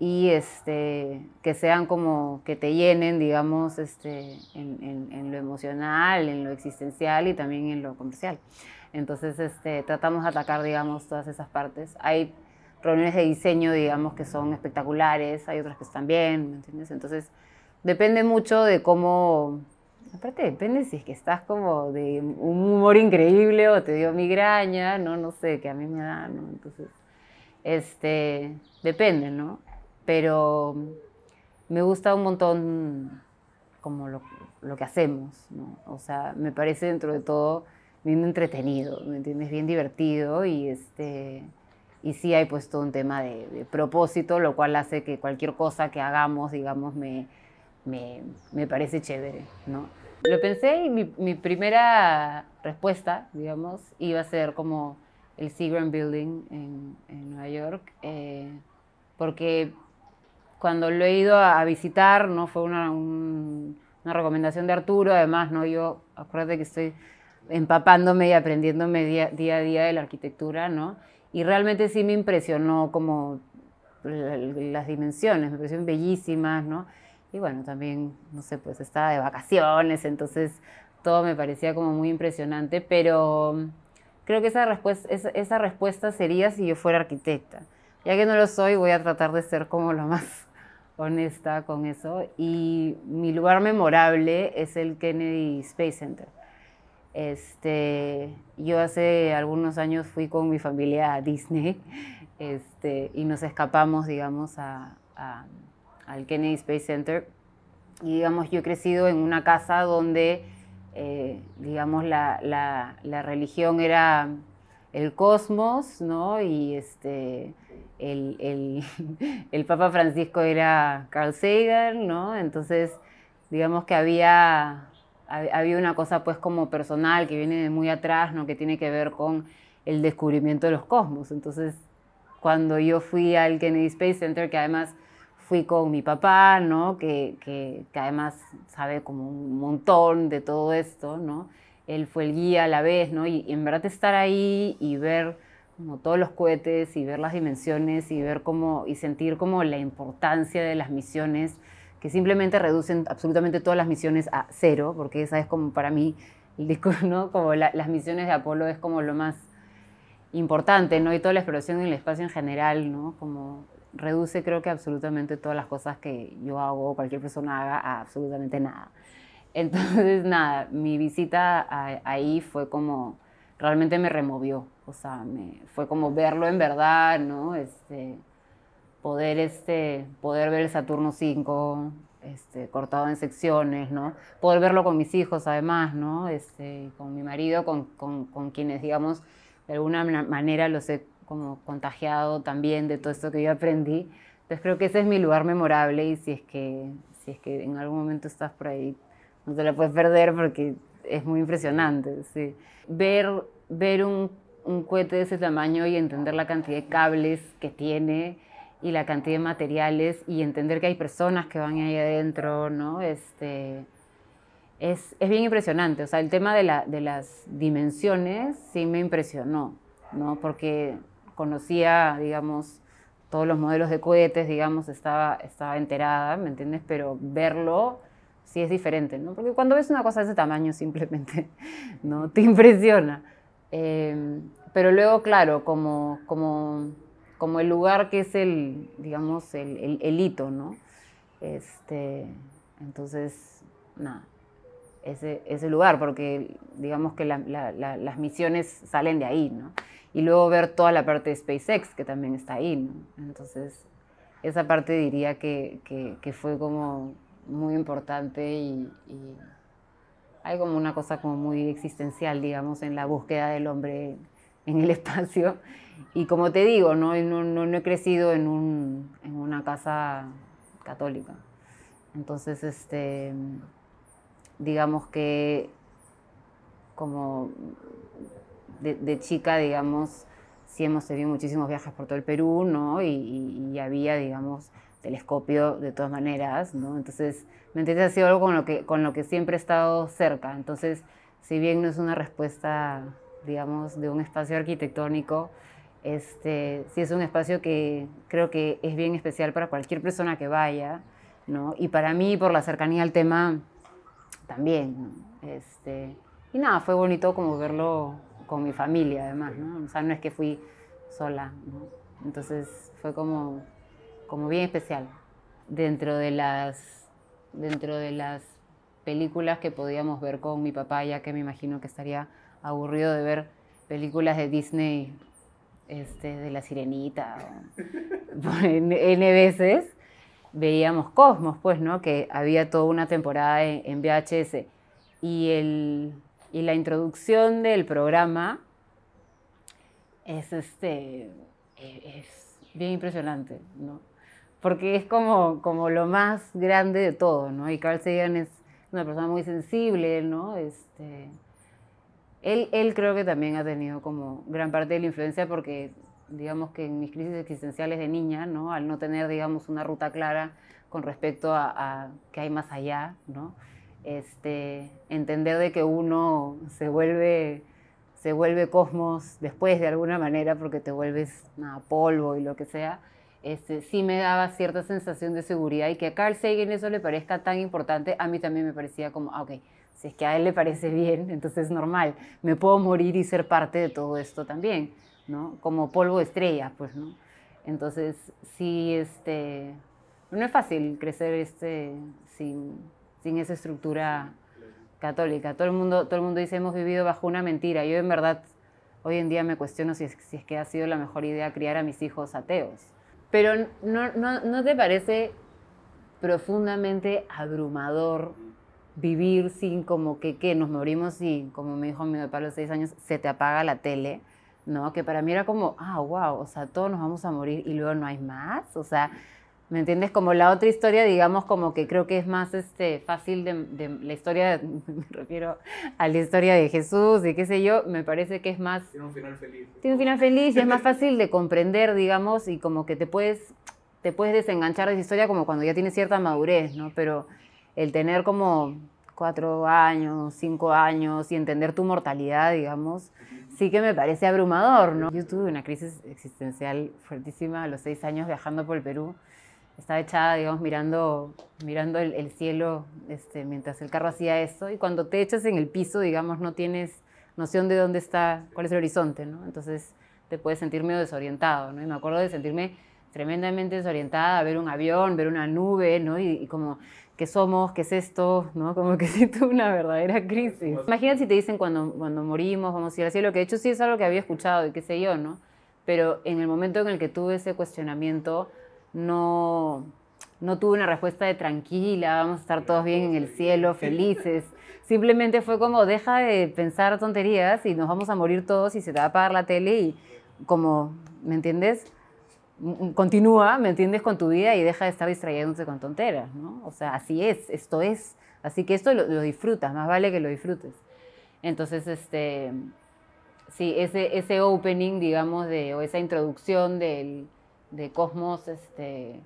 y este, que sean como que te llenen, digamos, este, en, lo emocional, en lo existencial y también en lo comercial. Entonces este, tratamos de atacar, digamos, todas esas partes. Hay reuniones de diseño, digamos, que son espectaculares, hay otras que están bien, ¿me entiendes? Entonces depende mucho de cómo Aparte depende si es que estás como de un humor increíble o te dio migraña, no, no sé, que a mí me da, ¿no? Entonces, este, depende, ¿no? Pero me gusta un montón como lo, que hacemos, ¿no? O sea, me parece dentro de todo bien entretenido, ¿me entiendes? Bien divertido y este... Y sí hay pues todo un tema de propósito, lo cual hace que cualquier cosa que hagamos, digamos, me, me, me parece chévere, ¿no? Lo pensé y mi, mi, primera respuesta, digamos, iba a ser como el Seagram Building en, en Nueva York, eh, porque cuando lo he ido a, visitar, ¿no? Fue una, una recomendación de Arturo, además, ¿no? Yo, acuérdate que estoy empapándome y aprendiéndome día, día, a día de la arquitectura, ¿no? Y realmente sí me impresionó como las dimensiones, me parecieron bellísimas, ¿no? Y bueno, también, no sé, pues estaba de vacaciones, entonces todo me parecía como muy impresionante, pero mm, creo que esa respuesta, esa, respuesta sería si yo fuera arquitecta. Ya que no lo soy, voy a tratar de ser como lo más honesta con eso. Y mi lugar memorable es el Kennedy Space Center. Este, yo hace algunos años fui con mi familia a Disney este, y nos escapamos, digamos, a, a al Kennedy Space Center. Y digamos, yo he crecido en una casa donde, eh, digamos, la, religión era el cosmos, ¿no? Y este, el, el, Papa Francisco era Carl Sagan, ¿no? Entonces, digamos que había, había una cosa pues como personal que viene de muy atrás, ¿no? Que tiene que ver con el descubrimiento de los cosmos. Entonces, cuando yo fui al Kennedy Space Center, que además fui con mi papá, ¿no? Que, además sabe como un montón de todo esto, ¿no? Él fue el guía a la vez, ¿no? Y, en verdad estar ahí y ver como todos los cohetes y ver las dimensiones y ver cómo y sentir como la importancia de las misiones que simplemente reducen absolutamente todas las misiones a cero, porque esa es como para mí ¿no? Como las misiones de Apolo es como lo más importante, ¿no? Y toda la exploración en el espacio en general, ¿no? Como reduce creo que absolutamente todas las cosas que yo hago o cualquier persona haga a absolutamente nada. Entonces, nada, mi visita ahí fue como, realmente me removió, o sea, me, fue como verlo en verdad, ¿no? Este, poder, este, poder ver el Saturno 5 este, cortado en secciones, ¿no? Poder verlo con mis hijos además, ¿no? Este, con mi marido, con, con, con quienes, digamos, de alguna manera los he como contagiado también de todo esto que yo aprendí. Entonces creo que ese es mi lugar memorable y si es que, si es que en algún momento estás por ahí, no te la puedes perder porque es muy impresionante. Ver, ver un, un cohete de ese tamaño y entender la cantidad de cables que tiene y la cantidad de materiales y entender que hay personas que van ahí adentro, ¿no? Este, es, es, bien impresionante. O sea, el tema de, la, de las dimensiones sí me impresionó, ¿no? Porque conocía, digamos, todos los modelos de cohetes, digamos, estaba, estaba enterada, ¿me entiendes? Pero verlo sí es diferente, ¿no? Porque cuando ves una cosa de ese tamaño simplemente, ¿no? Te impresiona. Em, pero luego, claro, como, como, como el lugar que es el, digamos, el, hito, ¿no? Este, entonces, nada, ese, lugar, porque digamos que las misiones salen de ahí, ¿no? y luego ver toda la parte de SpaceX que también está ahí. Entonces, esa parte diría que, que, fue como muy importante y, hay como una cosa como muy existencial, digamos, en la búsqueda del hombre en el espacio. Y como te digo, no, no, no, no he crecido en, un, en, una casa católica. Entonces, este, digamos que como de, chica, digamos, sí hemos tenido muchísimos viajes por todo el Perú, ¿no? Y, había, digamos, telescopio de todas maneras, ¿no? Entonces, ¿me entiendes? Ha sido algo con lo que, con lo que siempre he estado cerca. Entonces, si bien no es una respuesta, digamos, de un espacio arquitectónico, este, sí es un espacio que creo que es bien especial para cualquier persona que vaya, ¿no? Y para mí, por la cercanía al tema, también, Este, y nada, fue bonito como verlo con mi familia además, ¿no? O sea, no es que fui sola, ¿no? Entonces fue como, como bien especial. Dentro de las, dentro de las películas que podíamos ver con mi papá, ya que me imagino que estaría aburrido de ver películas de Disney, este, de La Sirenita, o, N veces, e veíamos Cosmos, pues, ¿no? Que había toda una temporada en VHS. Y el, y la introducción del programa es, este, e-, es bien impresionante, ¿no? Porque es como, como lo más grande de todo, ¿no? Y Carl Sagan es una persona muy sensible, ¿no? Este, él, él creo que también ha tenido como gran parte de la influencia porque digamos que en mis crisis existenciales de niña, ¿no? Al no tener, digamos, una ruta clara con respecto a, a qué hay más allá, ¿no? este, entender de que uno se vuelve, se vuelve cosmos después de alguna manera porque te vuelves a polvo y lo que sea, este, sí me daba cierta sensación de seguridad y que a Carl Sagan eso le parezca tan importante, a mí también me parecía como, ah, ok, si es que a él le parece bien, entonces es normal, me puedo morir y ser parte de todo esto también, ¿no? Como polvo de estrella, pues, ¿no? Entonces, sí, este, no es fácil crecer este, sin sin esa estructura católica. Todo el mundo, todo el mundo dice hemos vivido bajo una mentira. Yo en verdad hoy en día me cuestiono si es, si es que ha sido la mejor idea criar a mis hijos ateos. Pero ¿no, no, no te parece profundamente abrumador vivir sin como que, que nos morimos y como me dijo mi papá a los seis años, se te apaga la tele? ¿No? Que para mí era como, ah, wow, o sea, todos nos vamos a morir y luego no hay más. O sea, ¿Me entiendes? Como la otra historia, digamos, como que creo que es más este, fácil de, la historia, me refiero a la historia de Jesús y qué sé yo, me parece que es más... Tiene un final feliz. Tiene un final feliz y es más fácil de comprender, digamos, y como que te puedes, te puedes desenganchar de esa historia como cuando ya tienes cierta madurez, ¿no? Pero el tener como cuatro años, cinco años y entender tu mortalidad, digamos, sí que me parece abrumador, ¿no? Yo tuve una crisis existencial fuertísima a los seis años viajando por el Perú estaba echada, digamos, mirando, mirando el, cielo este, mientras el carro hacía esto Y cuando te echas en el piso, digamos, no tienes noción de dónde está, cuál es el horizonte, ¿no? Entonces te puedes sentir medio desorientado, ¿no? Y me acuerdo de sentirme tremendamente desorientada, ver un avión, ver una nube, ¿no? Y, como, ¿qué somos? ¿Qué es esto? ¿No? Como que sí tuve una verdadera crisis. Imagínate si te dicen cuando, cuando morimos, vamos a ir al cielo, que de hecho sí es algo que había escuchado y qué sé yo, ¿no? Pero en el momento en el que tuve ese cuestionamiento, no, no tuve una respuesta de tranquila, vamos a estar todos bien en el cielo, felices. Simplemente fue como, deja de pensar tonterías y nos vamos a morir todos y se te va a apagar la tele y como, ¿me entiendes? Continúa, ¿me entiendes? Con tu vida y deja de estar distrayéndose con tonteras, ¿no? O sea, así es, esto es. Así que esto lo, lo disfrutas, más vale que lo disfrutes. Entonces, este, sí, ese, ese opening, digamos, de, o esa introducción del de Cosmos este,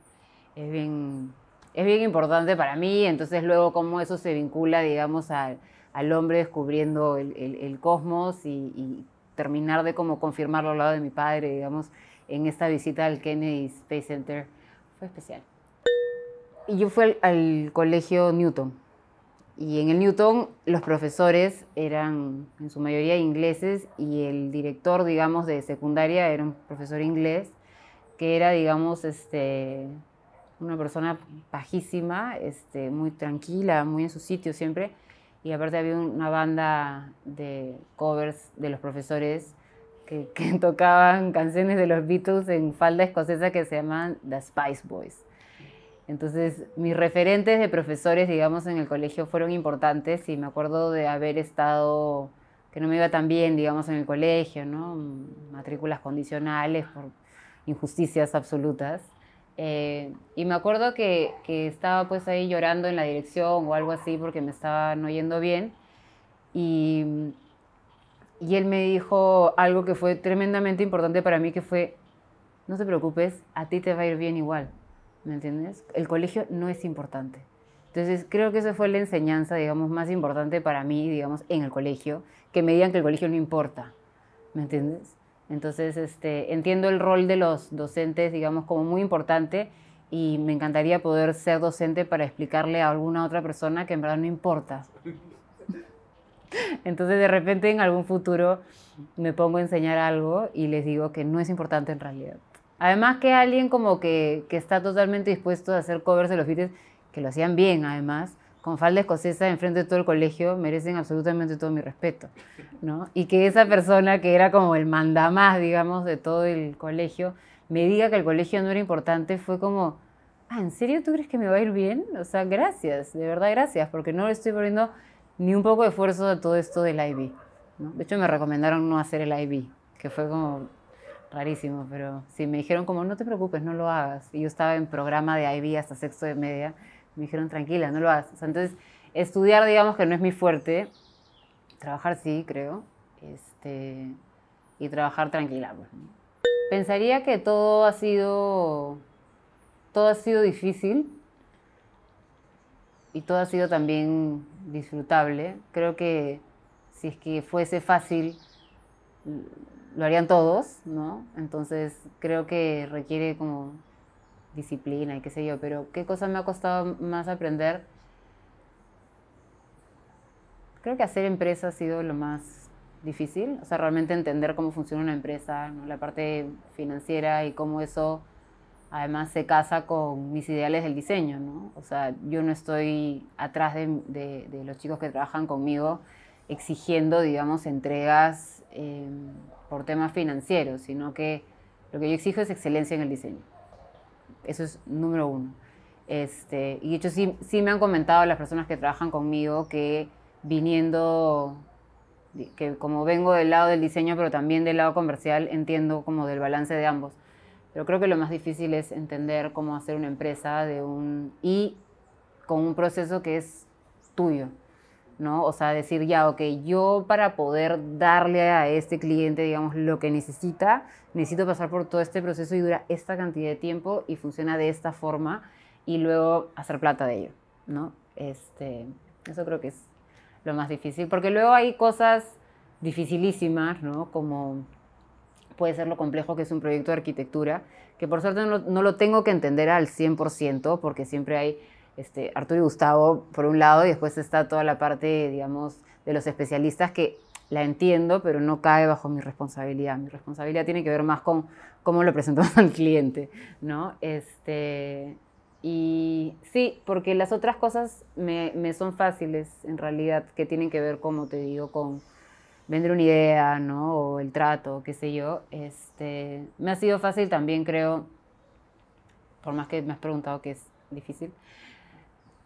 es, bien, es bien importante para mí, entonces luego cómo eso se vincula, digamos, al hombre descubriendo el, el, Cosmos y, terminar de como confirmarlo al lado de mi padre, digamos, en esta visita al Kennedy Space Center, fue especial. Y yo fui al, al colegio Newton. Y en el Newton los profesores eran en su mayoría ingleses y el director, digamos, de secundaria era un profesor inglés que era, digamos, este, una persona bajísima, este, muy tranquila, muy en su sitio siempre. Y aparte había una banda de covers de los profesores que, que tocaban canciones de los Beatles en falda escocesa que se llamaban The Spice Boys. Entonces, mis referentes de profesores, digamos, en el colegio fueron importantes y me acuerdo de haber estado, que no me iba tan bien, digamos, en el colegio, ¿no? Matrículas condicionales por injusticias absolutas. Eh, y me acuerdo que, que, estaba pues ahí llorando en la dirección o algo así porque me estaba no yendo bien. Y, y él me dijo algo que fue tremendamente importante para mí, que fue, no te preocupes, a ti te va a ir bien igual. ¿Me entiendes? El colegio no es importante. Entonces, creo que esa fue la enseñanza, digamos, más importante para mí, digamos, en el colegio, que me digan que el colegio no importa. ¿Me entiendes? Entonces, este, entiendo el rol de los docentes, digamos, como muy importante y me encantaría poder ser docente para explicarle a alguna otra persona que en verdad no importa. Entonces, de repente, en algún futuro me pongo a enseñar algo y les digo que no es importante en realidad. Además que alguien como que, que está totalmente dispuesto a hacer covers de los Beatles, que lo hacían bien además, con falda escocesa enfrente de todo el colegio merecen absolutamente todo mi respeto, Y que esa persona que era como el mandamás, digamos, de todo el colegio, me diga que el colegio no era importante fue como, ah, ¿en serio tú crees que me va a ir bien? O sea, gracias, de verdad gracias, porque no le estoy poniendo ni un poco de esfuerzo a todo esto del IB, De hecho, me recomendaron no hacer el IB, que fue como rarísimo, pero sí, me dijeron como, no te preocupes, no lo hagas. Y yo estaba en programa de IB hasta sexto de media, me dijeron, tranquila, no lo hagas. entonces, estudiar, digamos que no es mi fuerte. Trabajar sí, creo. Este, y trabajar tranquila. Pues, Pensaría que todo ha sido. Todo ha sido difícil. Y todo ha sido también disfrutable. Creo que si es que fuese fácil, lo harían todos, ¿no? Entonces creo que requiere como disciplina y qué sé yo, pero ¿qué cosa me ha costado más aprender? Creo que hacer empresa ha sido lo más difícil, o sea, realmente entender cómo funciona una empresa, la parte financiera y cómo eso además se casa con mis ideales del diseño, ¿no? O sea, yo no estoy atrás de, los chicos que trabajan conmigo exigiendo, digamos, entregas eh, por temas financieros, sino que lo que yo exijo es excelencia en el diseño. Eso es número uno. Este, y de hecho sí, sí me han comentado las personas que trabajan conmigo que viniendo, que como vengo del lado del diseño, pero también del lado comercial, entiendo como del balance de ambos. Pero creo que lo más difícil es entender cómo hacer una empresa de un, y con un proceso que es tuyo. ¿no? O sea, decir ya, ok, yo para poder darle a este cliente, digamos, lo que necesita, necesito pasar por todo este proceso y dura esta cantidad de tiempo y funciona de esta forma y luego hacer plata de ello, ¿no? Este, eso creo que es lo más difícil, porque luego hay cosas dificilísimas, ¿no? Como puede ser lo complejo que es un proyecto de arquitectura, que por suerte no, no lo tengo que entender al 100%, porque siempre hay este, Arturo y Gustavo por un lado y después está toda la parte, digamos, de los especialistas que la entiendo, pero no cae bajo mi responsabilidad. Mi responsabilidad tiene que ver más con cómo lo presentamos al cliente, ¿no? Este, y sí, porque las otras cosas me, son fáciles en realidad, que tienen que ver, como te digo, con vender una idea, ¿no? O el trato, qué sé yo. Este, me ha sido fácil también, creo, por más que me has preguntado que es difícil,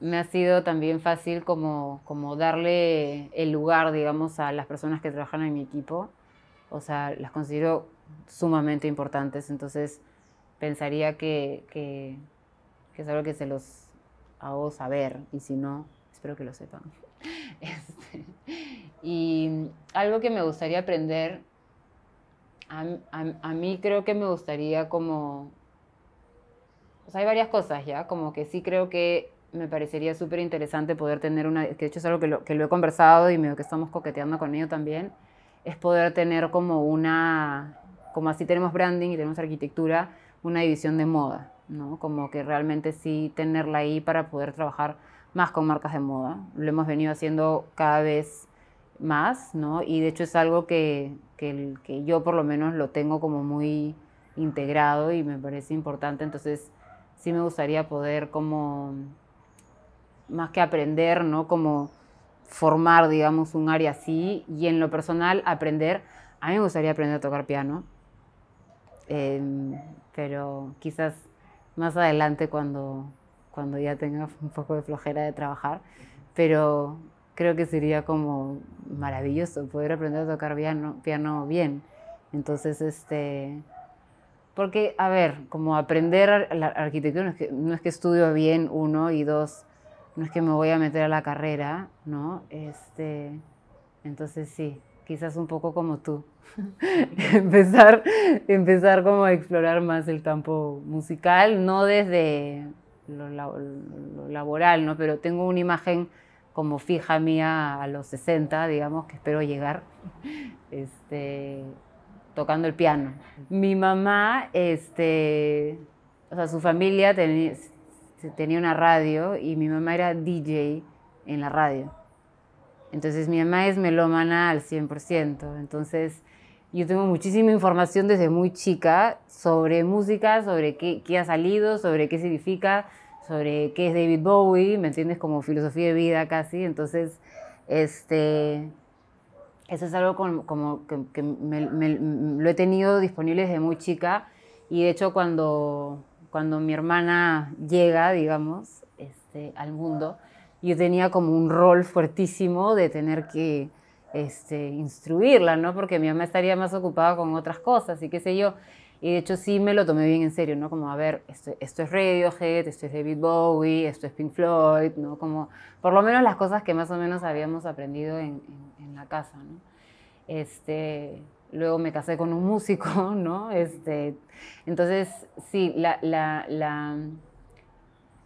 me ha sido también fácil como, darle el lugar, digamos, a las personas que trabajan en mi equipo. O sea, las considero sumamente importantes, entonces pensaría que, que, que es algo que se los hago saber y si no, espero que lo sepan. Este, y algo que me gustaría aprender, a, a mí creo que me gustaría como... O sea, hay varias cosas ya, como que sí creo que me parecería súper interesante poder tener una, que de hecho es algo que lo, he conversado y medio que estamos coqueteando con ello también, es poder tener como una, como así tenemos branding y tenemos arquitectura, una división de moda, ¿no? Como que realmente sí tenerla ahí para poder trabajar más con marcas de moda. Lo hemos venido haciendo cada vez más, ¿no? Y de hecho es algo que, que, que yo por lo menos lo tengo como muy integrado y me parece importante, entonces sí me gustaría poder como más que aprender, ¿no? Como formar, digamos, un área así y en lo personal aprender. A mí me gustaría aprender a tocar piano, em, pero quizás más adelante cuando, cuando ya tenga un poco de flojera de trabajar, pero creo que sería como maravilloso poder aprender a tocar piano, piano bien. Entonces, este, porque, a ver, como aprender la arquitectura no es que, no es que estudio bien, uno, y dos, no es que me voy a meter a la carrera, ¿no? Este, entonces sí, quizás un poco como tú, empezar, empezar como a explorar más el campo musical, no desde lo, laboral, ¿no? Pero tengo una imagen como fija mía a los 60, digamos, que espero llegar, este, tocando el piano. Mi mamá, este, o sea, su familia tenía este, tenía una radio y mi mamá era DJ en la radio. Entonces mi mamá es melómana al 100%. Entonces yo tengo muchísima información desde muy chica sobre música, sobre qué, ha salido, sobre qué significa, sobre qué es David Bowie, ¿me entiendes? Como filosofía de vida casi. Entonces, este, eso es algo como, como que, lo he tenido disponible desde muy chica. Y de hecho cuando cuando mi hermana llega, digamos, este, al mundo, yo tenía como un rol fuertísimo de tener que este, instruirla, ¿no? Porque mi mamá estaría más ocupada con otras cosas y qué sé yo. Y de hecho sí me lo tomé bien en serio, ¿no? Como, a ver, esto, es Radiohead, esto es David Bowie, esto es Pink Floyd, ¿no? Como, por lo menos las cosas que más o menos habíamos aprendido en, en la casa, ¿no? Este, luego me casé con un músico, ¿no? Este, entonces, sí, la, la, la,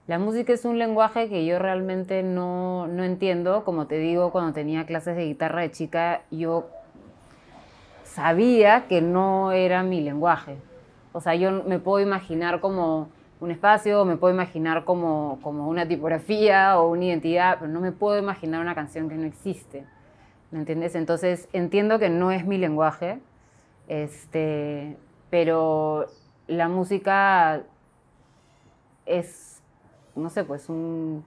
la música es un lenguaje que yo realmente no, no entiendo. Como te digo, cuando tenía clases de guitarra de chica, yo sabía que no era mi lenguaje. O sea, yo me puedo imaginar como un espacio, me puedo imaginar como, como una tipografía o una identidad, pero no me puedo imaginar una canción que no existe. ¿Me entiendes? Entonces entiendo que no es mi lenguaje, este, pero la música es, no sé, pues un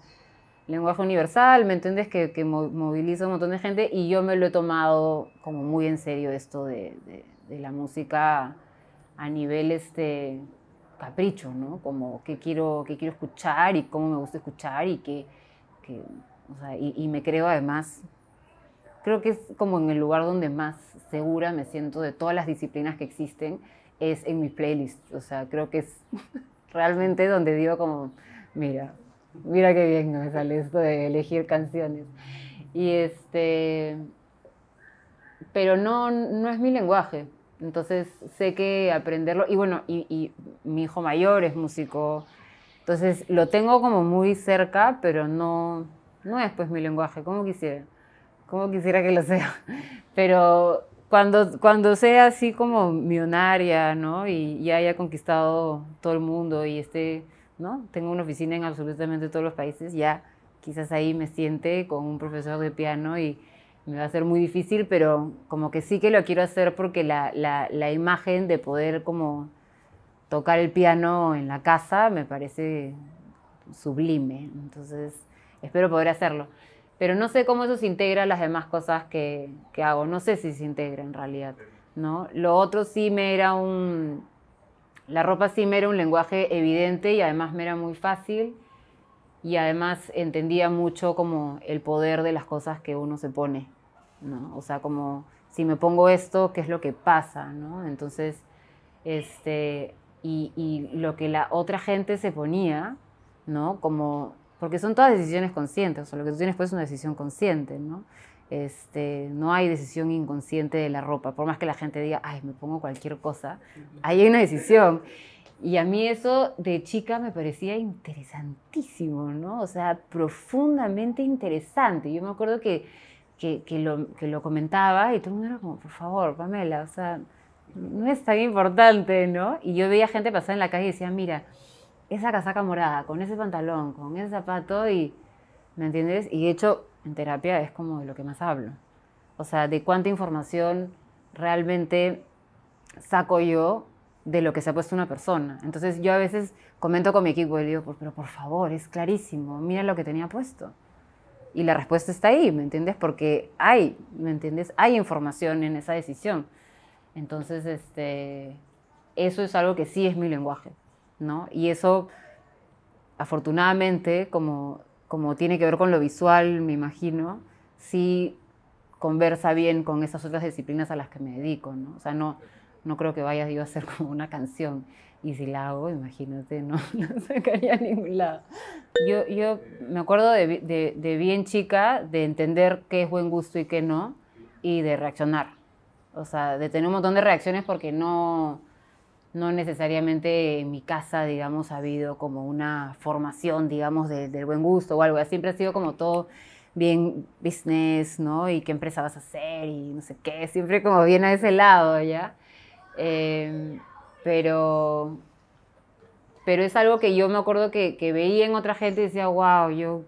lenguaje universal, ¿me entiendes? Que, que moviliza un montón de gente y yo me lo he tomado como muy en serio esto de, la música a nivel este capricho, ¿no? Como qué quiero, quiero escuchar y cómo me gusta escuchar y qué o sea, y, me creo además creo que es como en el lugar donde más segura me siento de todas las disciplinas que existen, es en mi playlist. O sea, creo que es realmente donde digo como, mira, mira qué bien me sale esto de elegir canciones. Y este, pero no, no es mi lenguaje. Entonces sé que aprenderlo, y bueno, y, y mi hijo mayor es músico, entonces lo tengo como muy cerca, pero no, no es pues mi lenguaje, como quisiera. ¿Cómo quisiera que lo sea? Pero cuando, cuando sea así como millonaria, ¿no? Y ya haya conquistado todo el mundo y esté, ¿no? Tengo una oficina en absolutamente todos los países, ya quizás ahí me siente con un profesor de piano y me va a ser muy difícil, pero como que sí que lo quiero hacer porque la, la, la imagen de poder como tocar el piano en la casa me parece sublime. Entonces, espero poder hacerlo. Pero no sé cómo eso se integra las demás cosas que, hago. No sé si se integra en realidad. ¿no? Lo otro sí me era un... La ropa sí me era un lenguaje evidente y además me era muy fácil y además entendía mucho como el poder de las cosas que uno se pone, ¿no? O sea, como si me pongo esto, ¿qué es lo que pasa, ¿no? Entonces, este, y, y, lo que la otra gente se ponía, ¿no? Como porque son todas decisiones conscientes, o sea, lo que tú tienes pues es una decisión consciente, ¿no? Este, no hay decisión inconsciente de la ropa, por más que la gente diga, ay, me pongo cualquier cosa, ahí hay una decisión. Y a mí eso de chica me parecía interesantísimo, ¿no? O sea, profundamente interesante. Yo me acuerdo que, que, lo, que lo, comentaba y todo el mundo era como, por favor, Pamela, o sea, no es tan importante, ¿no? Y yo veía gente pasar en la calle y decía, mira, esa casaca morada, con ese pantalón, con ese zapato y, ¿me entiendes? Y de hecho, en terapia es como de lo que más hablo. O sea, de cuánta información realmente saco yo de lo que se ha puesto una persona. Entonces yo a veces comento con mi equipo y digo, pero por favor, es clarísimo, mira lo que tenía puesto. Y la respuesta está ahí, ¿me entiendes? Porque hay, ¿me entiendes? Hay información en esa decisión. Entonces, este, eso es algo que sí es mi lenguaje. Y eso, afortunadamente, como, tiene que ver con lo visual, me imagino, sí conversa bien con esas otras disciplinas a las que me dedico, ¿no? O sea, no, no creo que vaya yo a hacer como una canción. Y si la hago, imagínate, no, no sacaría a ningún lado. Yo, me acuerdo de, de, bien chica, de entender qué es buen gusto y qué no, y de reaccionar. O sea, de tener un montón de reacciones porque no, no necesariamente en mi casa, digamos, ha habido como una formación, digamos, del buen gusto o algo. Siempre ha sido como todo bien business, ¿no? Y qué empresa vas a hacer y no sé qué. Siempre como bien a ese lado, ¿ya? Eh, pero, pero es algo que yo me acuerdo que, veía en otra gente y decía, wow, yo,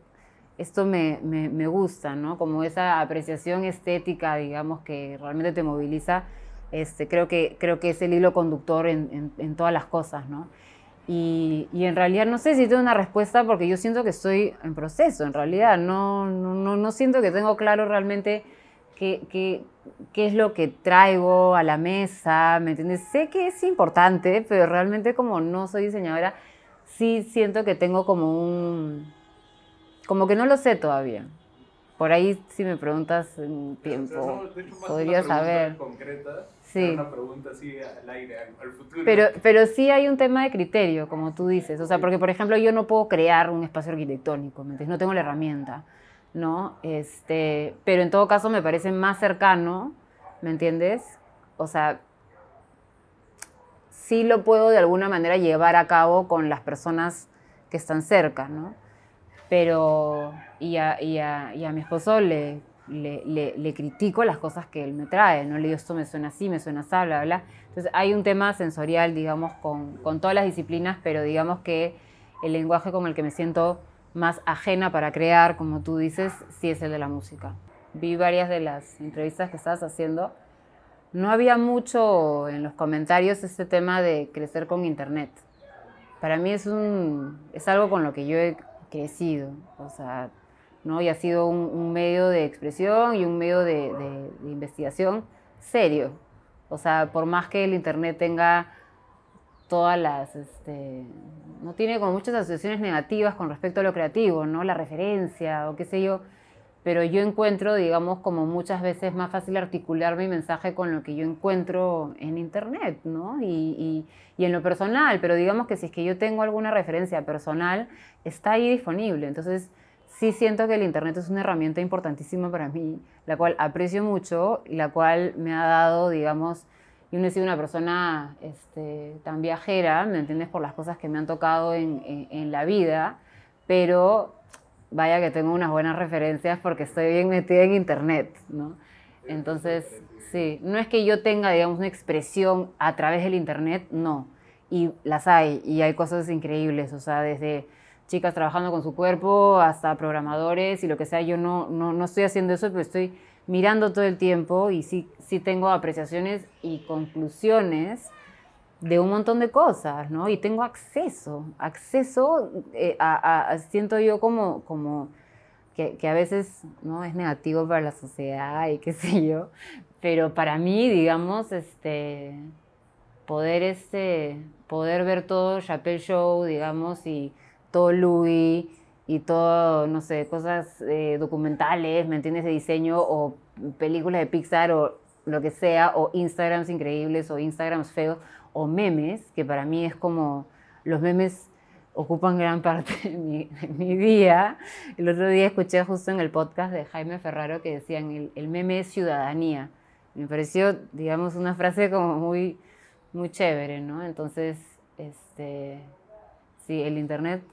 esto me, me, me gusta, ¿no? Como esa apreciación estética, digamos, que realmente te moviliza este, creo, que, creo que es el hilo conductor en, en, todas las cosas, ¿no? Y, y, en realidad no sé si tengo una respuesta porque yo siento que estoy en proceso, en realidad. No, no, no siento que tengo claro realmente qué, qué, qué, es lo que traigo a la mesa, ¿me entiendes? Sé que es importante, pero realmente como no soy diseñadora, sí siento que tengo como un... como que no lo sé todavía. Por ahí si me preguntas en tiempo, podría saber. Concreta sí. Pero, pero sí hay un tema de criterio, como tú dices. O sea, porque, por ejemplo, yo no puedo crear un espacio arquitectónico, ¿me entiendes? No tengo la herramienta, ¿no? Este, pero en todo caso me parece más cercano, ¿me entiendes? O sea, sí lo puedo de alguna manera llevar a cabo con las personas que están cerca, ¿no? Pero, y a, y a, y a mi esposo le le, critico las cosas que él me trae, no le digo esto me suena así, me suena así, bla, bla. Entonces hay un tema sensorial, digamos, con, con todas las disciplinas, pero digamos que el lenguaje con el que me siento más ajena para crear, como tú dices, sí es el de la música. Vi varias de las entrevistas que estabas haciendo. No había mucho en los comentarios ese tema de crecer con internet. Para mí es, un, es algo con lo que yo he crecido. O sea, ¿no? y ha sido un, medio de expresión y un medio de, investigación serio. O sea, por más que el Internet tenga todas las... Este, no tiene como muchas asociaciones negativas con respecto a lo creativo, ¿no? La referencia o qué sé yo. Pero yo encuentro, digamos, como muchas veces más fácil articular mi mensaje con lo que yo encuentro en Internet, ¿no? Y, y en lo personal, pero digamos que si es que yo tengo alguna referencia personal, está ahí disponible. Entonces, sí siento que el Internet es una herramienta importantísima para mí, la cual aprecio mucho y la cual me ha dado, digamos, yo no he sido una persona este, tan viajera, ¿me entiendes? Por las cosas que me han tocado en la vida, pero vaya que tengo unas buenas referencias porque estoy bien metida en Internet, ¿no? Entonces, sí, no es que yo tenga, digamos, una expresión a través del Internet, no. Y las hay, y hay cosas increíbles, o sea, desde chicas trabajando con su cuerpo, hasta programadores y lo que sea. Yo no, no, estoy haciendo eso, pero estoy mirando todo el tiempo y sí, sí tengo apreciaciones y conclusiones de un montón de cosas, ¿no? Y tengo acceso, acceso eh, a, siento yo como, como que, a veces, ¿no? Es negativo para la sociedad y qué sé yo, pero para mí, digamos, este, poder, este, poder ver todo Chappelle Show, digamos, y todo Louis y todo, no sé, cosas eh, documentales, ¿me entiendes? De diseño o películas de Pixar o lo que sea, o Instagrams increíbles o Instagrams feos o memes, que para mí es como los memes ocupan gran parte de mi, día. El otro día escuché justo en el podcast de Jaime Ferraro que decían, el, el, meme es ciudadanía. Me pareció, digamos, una frase como muy, muy chévere, ¿no? Entonces, este, sí, el Internet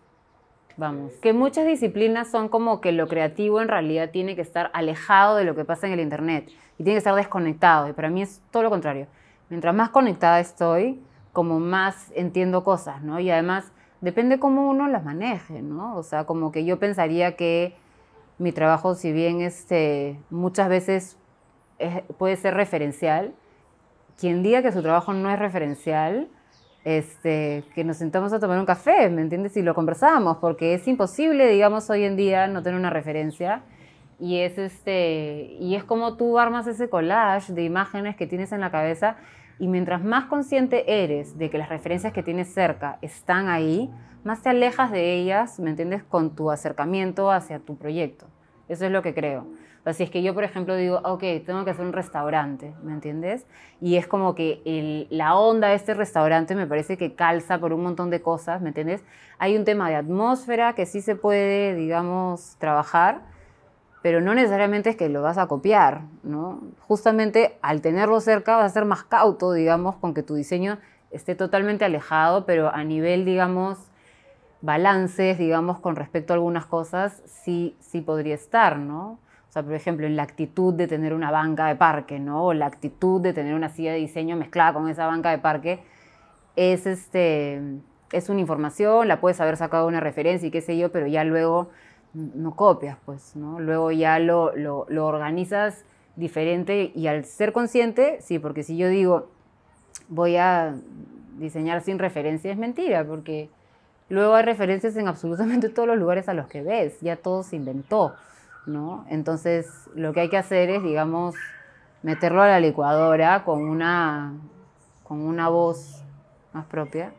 Vamos, que muchas disciplinas son como que lo creativo en realidad tiene que estar alejado de lo que pasa en el Internet y tiene que estar desconectado. Y para mí es todo lo contrario. Mientras más conectada estoy, como más entiendo cosas, ¿no? Y además depende cómo uno las maneje, ¿no? O sea, como que yo pensaría que mi trabajo, si bien este, muchas veces puede ser referencial, quien diga que su trabajo no es referencial, este, que nos sentamos a tomar un café, ¿me entiendes? Y lo conversamos, porque es imposible, digamos, hoy en día no tener una referencia. Y es, este, y es como tú armas ese collage de imágenes que tienes en la cabeza y mientras más consciente eres de que las referencias que tienes cerca están ahí, más te alejas de ellas, ¿me entiendes? Con tu acercamiento hacia tu proyecto. Eso es lo que creo. O si es que yo, por ejemplo, digo, ah, ok, tengo que hacer un restaurante, ¿me entiendes? Y es como que la onda de este restaurante me parece que calza por un montón de cosas, ¿me entiendes? Hay un tema de atmósfera que sí se puede, digamos, trabajar, pero no necesariamente es que lo vas a copiar, ¿no? Justamente al tenerlo cerca vas a ser más cauto, digamos, con que tu diseño esté totalmente alejado, pero a nivel, digamos, balances, digamos, con respecto a algunas cosas, sí, sí podría estar, ¿no? O sea, por ejemplo, en la actitud de tener una banca de parque, ¿no? O la actitud de tener una silla de diseño mezclada con esa banca de parque, es, este, es una información, la puedes haber sacado una referencia y qué sé yo, pero ya luego no copias, pues, ¿no? Luego ya lo, lo, lo organizas diferente y al ser consciente, sí, porque si yo digo, voy a diseñar sin referencia, es mentira, porque luego hay referencias en absolutamente todos los lugares a los que ves, ya todo se inventó. ¿no? Entonces, lo que hay que hacer es, digamos, meterlo a la licuadora con una, con una voz más propia